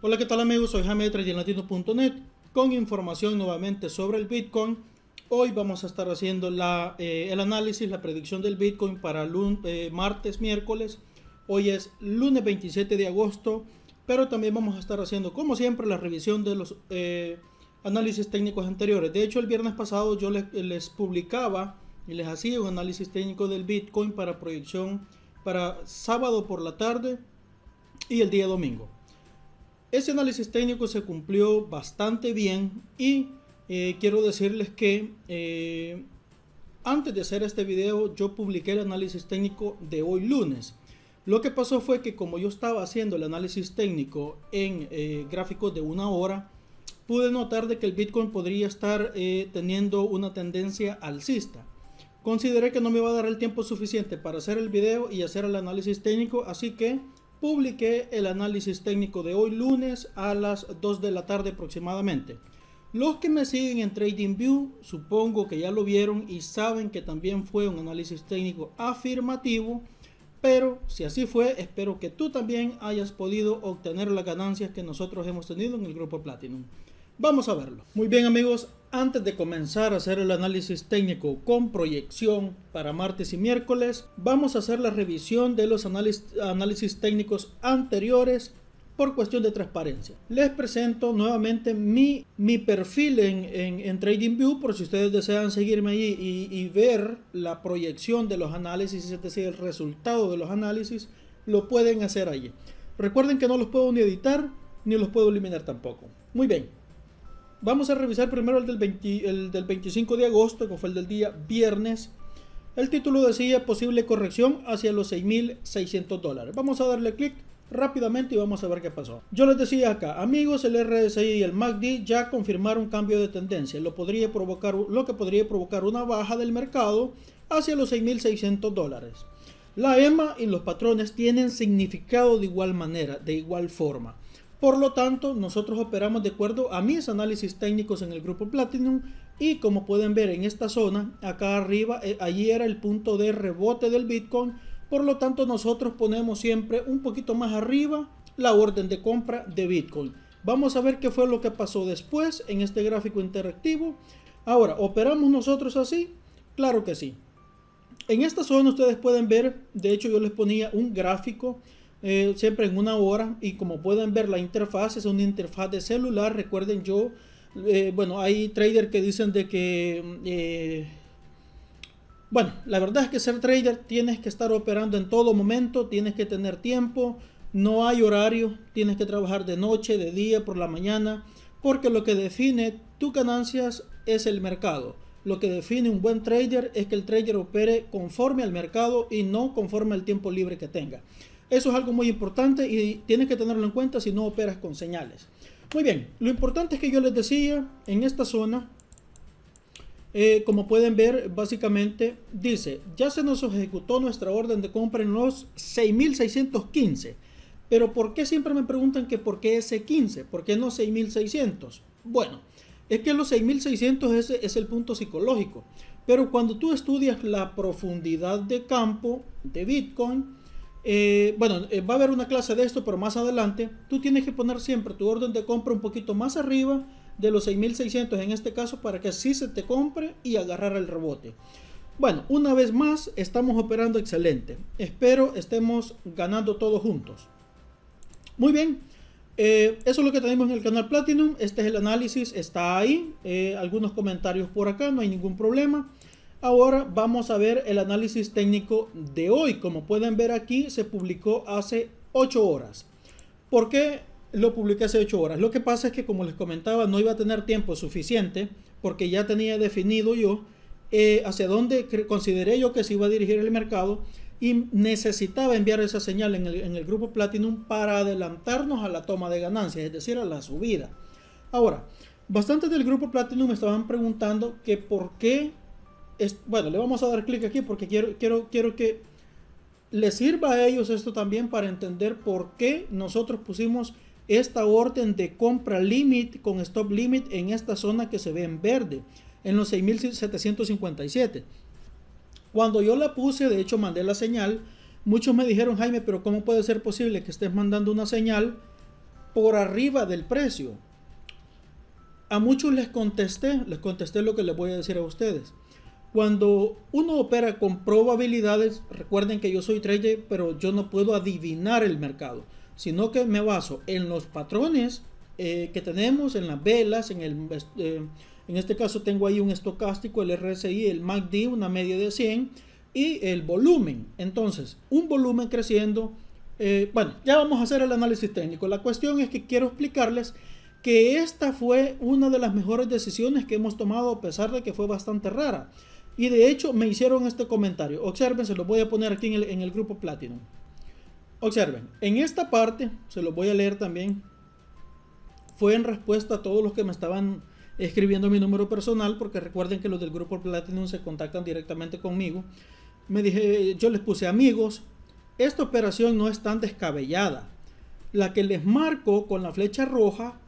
Hola, ¿qué tal amigos? Soy Jaime de Latino.net con información nuevamente sobre el Bitcoin. Hoy vamos a estar haciendo la, eh, el análisis, la predicción del Bitcoin para eh, martes, miércoles. Hoy es lunes 27 de agosto, pero también vamos a estar haciendo, como siempre, la revisión de los eh, análisis técnicos anteriores. De hecho, el viernes pasado yo les, les publicaba y les hacía un análisis técnico del Bitcoin para proyección para sábado por la tarde y el día domingo. Ese análisis técnico se cumplió bastante bien y eh, quiero decirles que eh, antes de hacer este video yo publiqué el análisis técnico de hoy lunes. Lo que pasó fue que como yo estaba haciendo el análisis técnico en eh, gráficos de una hora, pude notar de que el Bitcoin podría estar teniendo una tendencia alcista. Consideré que no me iba a dar el tiempo suficiente para hacer el video y hacer el análisis técnico, así que publiqué el análisis técnico de hoy lunes a las 2 de la tarde aproximadamente. Los que me siguen en TradingView supongo que ya lo vieron y saben que también fue un análisis técnico afirmativo, pero si así fue, espero que tú también hayas podido obtener las ganancias que nosotros hemos tenido en el grupo Platinum. Vamos a verlo. Muy bien amigos, antes de comenzar a hacer el análisis técnico con proyección para martes y miércoles, vamos a hacer la revisión de los análisis técnicos anteriores por cuestión de transparencia. Les presento nuevamente mi, mi perfil en, en, TradingView por si ustedes desean seguirme allí y, y, ver la proyección de los análisis, es decir, el resultado de los análisis, lo pueden hacer allí. Recuerden que no los puedo ni editar ni los puedo eliminar tampoco. Muy bien, Vamos a revisar primero el del, 25 de agosto, que fue el del día viernes. El título decía posible corrección hacia los 6.600 dólares. Vamos a darle clic rápidamente y vamos a ver qué pasó. Yo les decía acá, amigos, el RSI y el MACD ya confirmaron cambio de tendencia, lo, podría provocar, lo que podría provocar una baja del mercado hacia los 6.600 dólares. La EMA y los patrones tienen significado de igual manera, de igual forma. Por lo tanto, nosotros operamos de acuerdo a mis análisis técnicos en el grupo Platinum y como pueden ver en esta zona, acá arriba, eh, allí era el punto de rebote del Bitcoin. Por lo tanto, nosotros ponemos siempre un poquito más arriba la orden de compra de Bitcoin. Vamos a ver qué fue lo que pasó después en este gráfico interactivo. Ahora, ¿operamos nosotros así? Claro que sí. En esta zona ustedes pueden ver, de hecho yo les ponía un gráfico eh, siempre en una hora y como pueden ver la interfaz es una interfaz de celular recuerden yo eh, bueno hay trader que dicen de que mm, eh, bueno la verdad es que ser trader tienes que estar operando en todo momento tienes que tener tiempo no hay horario tienes que trabajar de noche de día por la mañana porque lo que define tus ganancias es el mercado lo que define un buen trader es que el trader opere conforme al mercado y no conforme al tiempo libre que tenga eso es algo muy importante y tienes que tenerlo en cuenta si no operas con señales. Muy bien, lo importante es que yo les decía, en esta zona, eh, como pueden ver, básicamente dice, ya se nos ejecutó nuestra orden de compra en los 6.615. Pero ¿por qué siempre me preguntan que por qué ese 15? ¿Por qué no 6.600? Bueno, es que los 6.600 es el punto psicológico. Pero cuando tú estudias la profundidad de campo de Bitcoin, eh, bueno, eh, va a haber una clase de esto, pero más adelante, tú tienes que poner siempre tu orden de compra un poquito más arriba de los 6.600 en este caso para que así se te compre y agarrar el rebote. Bueno, una vez más, estamos operando excelente. Espero estemos ganando todos juntos. Muy bien, eh, eso es lo que tenemos en el canal Platinum. Este es el análisis, está ahí. algunos comentarios por acá, no hay ningún problema. Ahora vamos a ver el análisis técnico de hoy. Como pueden ver aquí, se publicó hace 8 horas. ¿Por qué lo publiqué hace 8 horas? Lo que pasa es que, como les comentaba, no iba a tener tiempo suficiente porque ya tenía definido yo eh, hacia dónde consideré yo que se iba a dirigir el mercado y necesitaba enviar esa señal en el, en el grupo Platinum para adelantarnos a la toma de ganancias, es decir, a la subida. Ahora, bastantes del grupo Platinum me estaban preguntando que por qué bueno, le vamos a dar clic aquí porque quiero, quiero, quiero que les sirva a ellos esto también para entender por qué nosotros pusimos esta orden de compra limit con stop limit en esta zona que se ve en verde, en los 6.757. Cuando yo la puse, de hecho mandé la señal, muchos me dijeron, Jaime, pero ¿cómo puede ser posible que estés mandando una señal por arriba del precio? A muchos les contesté, les contesté lo que les voy a decir a ustedes. Cuando uno opera con probabilidades, recuerden que yo soy trader, pero yo no puedo adivinar el mercado, sino que me baso en los patrones eh, que tenemos, en las velas, en el... Eh, en este caso tengo ahí un estocástico, el RSI, el MACD, una media de 100 y el volumen. Entonces, un volumen creciendo. Eh, bueno, ya vamos a hacer el análisis técnico. La cuestión es que quiero explicarles que esta fue una de las mejores decisiones que hemos tomado a pesar de que fue bastante rara. Y de hecho me hicieron este comentario. Observen, se lo voy a poner aquí en el, grupo Platinum. Observen, en esta parte, se lo voy a leer también, fue en respuesta a todos los que me estaban escribiendo mi número personal, porque recuerden que los del grupo Platinum se contactan directamente conmigo. Me dije, yo les puse amigos, esta operación no es tan descabellada. La que les marco con la flecha roja,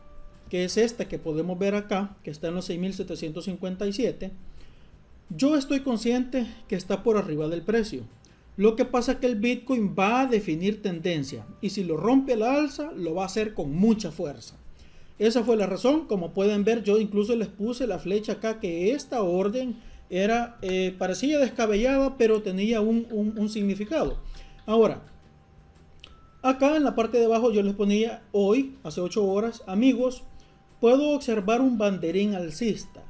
que es esta que podemos ver acá, que está en los 6757, yo estoy consciente que está por arriba del precio. Lo que pasa es que el Bitcoin va a definir tendencia y si lo rompe la alza, lo va a hacer con mucha fuerza. Esa fue la razón, como pueden ver, yo incluso les puse la flecha acá que esta orden era, eh, parecía descabellada, pero tenía un, un significado. Ahora, acá en la parte de abajo yo les ponía hoy, hace 8 horas, amigos, puedo observar un banderín alcista.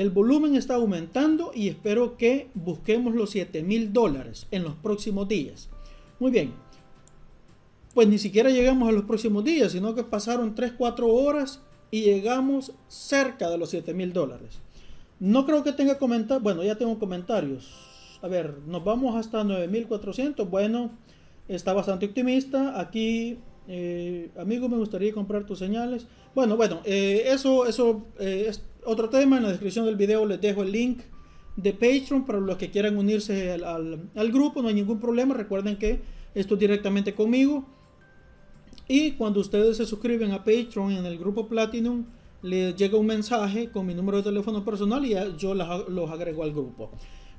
El volumen está aumentando y espero que busquemos los 7 mil dólares en los próximos días. Muy bien, pues ni siquiera llegamos a los próximos días, sino que pasaron 3-4 horas y llegamos cerca de los 7 mil dólares. No creo que tenga comentarios, bueno, ya tengo comentarios. A ver, nos vamos hasta 9400. Bueno, está bastante optimista. Aquí, eh, amigo, me gustaría comprar tus señales. Bueno, bueno, eh, eso, eso eh, es otro tema, en la descripción del video les dejo el link de Patreon para los que quieran unirse al, grupo, no hay ningún problema, recuerden que esto directamente conmigo. Y cuando ustedes se suscriben a Patreon en el grupo Platinum, les llega un mensaje con mi número de teléfono personal y yo los agrego al grupo.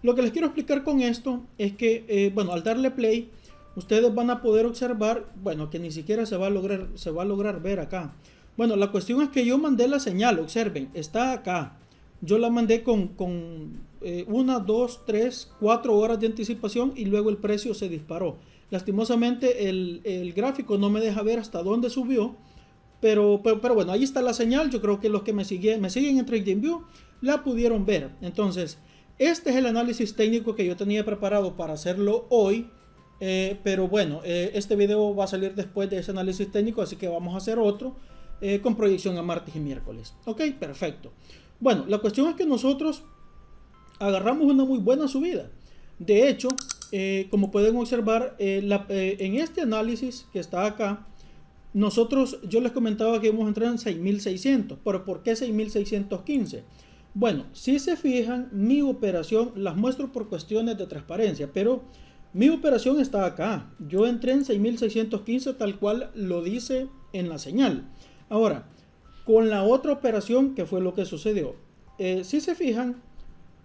Lo que les quiero explicar con esto es que, eh, bueno, al darle play, ustedes van a poder observar, bueno, que ni siquiera se va a lograr, se va a lograr ver acá. Bueno, la cuestión es que yo mandé la señal, observen, está acá. Yo la mandé con, con eh, una, dos, tres, cuatro horas de anticipación y luego el precio se disparó. Lastimosamente el, gráfico no me deja ver hasta dónde subió, pero, pero, bueno, ahí está la señal. Yo creo que los que me siguen, me siguen en TradingView la pudieron ver. Entonces, este es el análisis técnico que yo tenía preparado para hacerlo hoy. Eh, pero bueno, eh, este video va a salir después de ese análisis técnico, así que vamos a hacer otro. Eh, con proyección a martes y miércoles. Ok, perfecto. Bueno, la cuestión es que nosotros agarramos una muy buena subida. De hecho, eh, como pueden observar, eh, en este análisis que está acá, nosotros, yo les comentaba que hemos a entrar en 6.600, pero ¿por qué 6.615? Bueno, si se fijan, mi operación las muestro por cuestiones de transparencia, pero mi operación está acá. Yo entré en 6.615 tal cual lo dice en la señal. Ahora, con la otra operación, que fue lo que sucedió? Eh, si se fijan,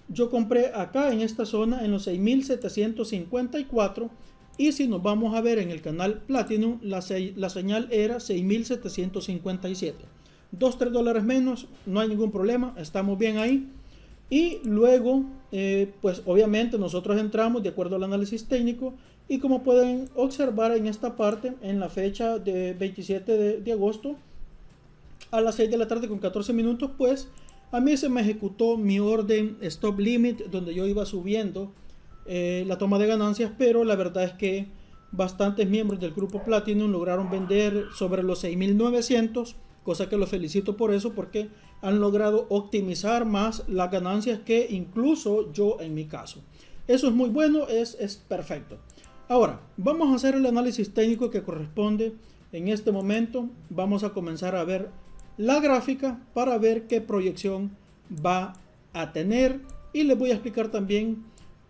yo compré acá en esta zona en los 6754 y si nos vamos a ver en el canal Platinum, la, la señal era 6757. 2 tres dólares menos, no hay ningún problema, estamos bien ahí. Y luego, eh, pues obviamente nosotros entramos de acuerdo al análisis técnico y como pueden observar en esta parte, en la fecha de 27 de agosto, a las 6 de la tarde con 14 minutos, pues a mí se me ejecutó mi orden stop limit donde yo iba subiendo eh, la toma de ganancias, pero la verdad es que bastantes miembros del grupo Platinum lograron vender sobre los 6.900, cosa que los felicito por eso porque han logrado optimizar más las ganancias que incluso yo en mi caso. Eso es muy bueno, es, es perfecto. Ahora, vamos a hacer el análisis técnico que corresponde en este momento. Vamos a comenzar a ver la gráfica para ver qué proyección va a tener y les voy a explicar también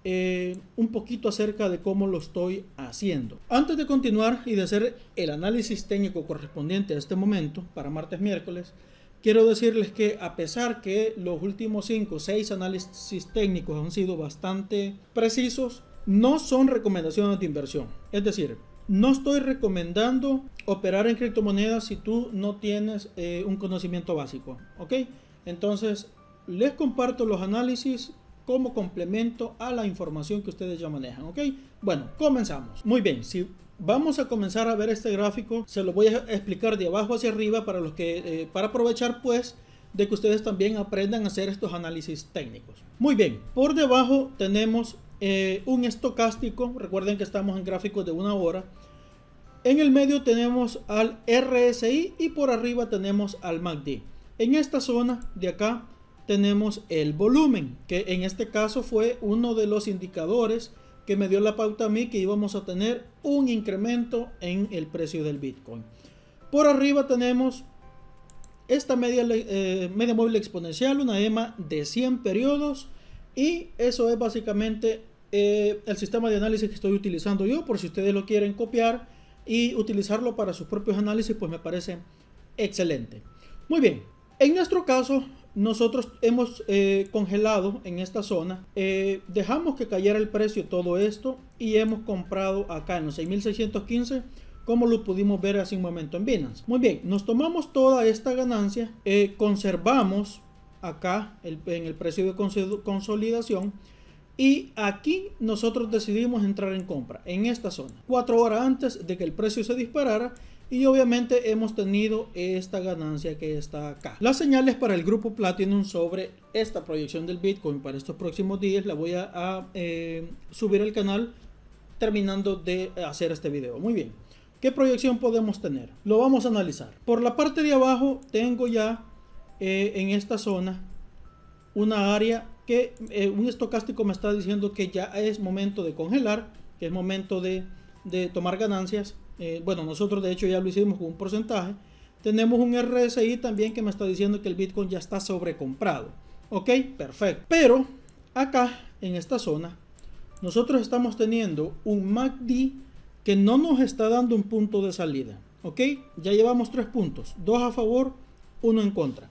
eh, un poquito acerca de cómo lo estoy haciendo. Antes de continuar y de hacer el análisis técnico correspondiente a este momento, para martes, miércoles, quiero decirles que a pesar que los últimos 5 o 6 análisis técnicos han sido bastante precisos, no son recomendaciones de inversión. Es decir, no estoy recomendando operar en criptomonedas si tú no tienes eh, un conocimiento básico, ¿ok? Entonces, les comparto los análisis como complemento a la información que ustedes ya manejan, ¿ok? Bueno, comenzamos. Muy bien, si Vamos a comenzar a ver este gráfico, se lo voy a explicar de abajo hacia arriba para los que eh, para aprovechar pues de que ustedes también aprendan a hacer estos análisis técnicos. Muy bien, por debajo tenemos eh, un estocástico, recuerden que estamos en gráficos de una hora. En el medio tenemos al RSI y por arriba tenemos al MACD. En esta zona de acá tenemos el volumen, que en este caso fue uno de los indicadores que me dio la pauta a mí que íbamos a tener un incremento en el precio del Bitcoin. Por arriba tenemos esta media, eh, media móvil exponencial, una EMA de 100 periodos y eso es básicamente eh, el sistema de análisis que estoy utilizando yo, por si ustedes lo quieren copiar y utilizarlo para sus propios análisis, pues me parece excelente. Muy bien, en nuestro caso, nosotros hemos eh, congelado en esta zona, eh, dejamos que cayera el precio todo esto y hemos comprado acá en los 6615 como lo pudimos ver hace un momento en Binance. Muy bien, nos tomamos toda esta ganancia, conservamos acá en el precio de consolidación. Y aquí nosotros decidimos entrar en compra, en esta zona, cuatro horas antes de que el precio se disparara. Y obviamente hemos tenido esta ganancia que está acá. Las señales para el grupo Platinum sobre esta proyección del Bitcoin para estos próximos días la voy a, eh, subir al canal terminando de hacer este video. Muy bien. ¿Qué proyección podemos tener? Lo vamos a analizar. Por la parte de abajo tengo ya eh, en esta zona una área que eh, un estocástico me está diciendo que ya es momento de congelar, que es momento de, tomar ganancias. Eh, bueno, nosotros de hecho ya lo hicimos con un porcentaje. Tenemos un RSI también que me está diciendo que el Bitcoin ya está sobrecomprado. Ok, perfecto. Pero acá, en esta zona, nosotros estamos teniendo un MACD que no nos está dando un punto de salida. Ok, ya llevamos tres puntos, dos a favor, uno en contra.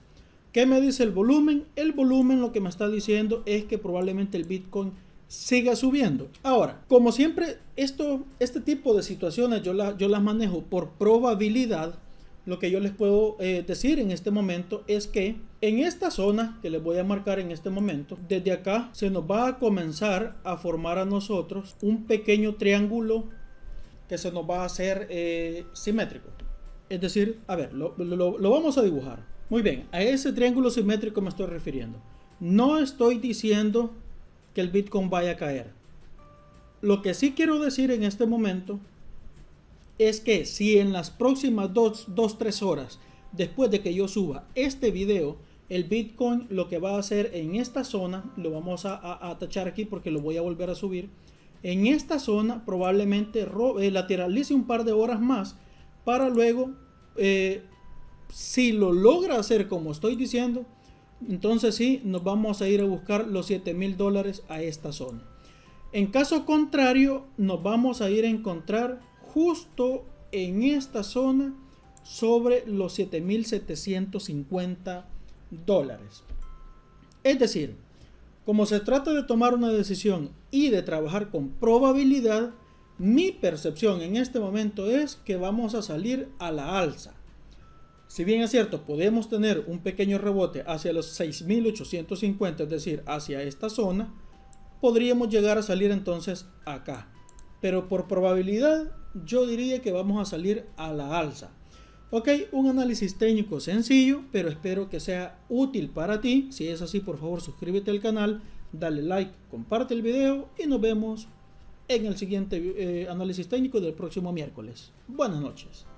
¿Qué me dice el volumen? El volumen lo que me está diciendo es que probablemente el Bitcoin siga subiendo. Ahora, como siempre, esto, este tipo de situaciones yo, la, yo las manejo por probabilidad. Lo que yo les puedo eh, decir en este momento es que en esta zona que les voy a marcar en este momento, desde acá se nos va a comenzar a formar a nosotros un pequeño triángulo que se nos va a hacer eh, simétrico. Es decir, a ver, lo vamos a dibujar. Muy bien, a ese triángulo simétrico me estoy refiriendo. No estoy diciendo que el Bitcoin vaya a caer. Lo que sí quiero decir en este momento es que si en las próximas 2-3 horas, después de que yo suba este video, el Bitcoin lo que va a hacer en esta zona, lo vamos a, a, tachar aquí porque lo voy a volver a subir. En esta zona probablemente eh, lateralice un par de horas más para luego eh, si lo logra hacer como estoy diciendo, entonces sí, nos vamos a ir a buscar los $7,000 mil dólares a esta zona. En caso contrario, nos vamos a ir a encontrar justo en esta zona sobre los 7,750 dólares. Es decir, como se trata de tomar una decisión y de trabajar con probabilidad, mi percepción en este momento es que vamos a salir a la alza. Si bien es cierto, podemos tener un pequeño rebote hacia los 6850, es decir, hacia esta zona, podríamos llegar a salir entonces acá. Pero por probabilidad, yo diría que vamos a salir a la alza. Ok, un análisis técnico sencillo, pero espero que sea útil para ti. Si es así, por favor, suscríbete al canal, dale like, comparte el video y nos vemos en el siguiente eh, análisis técnico del próximo miércoles. Buenas noches.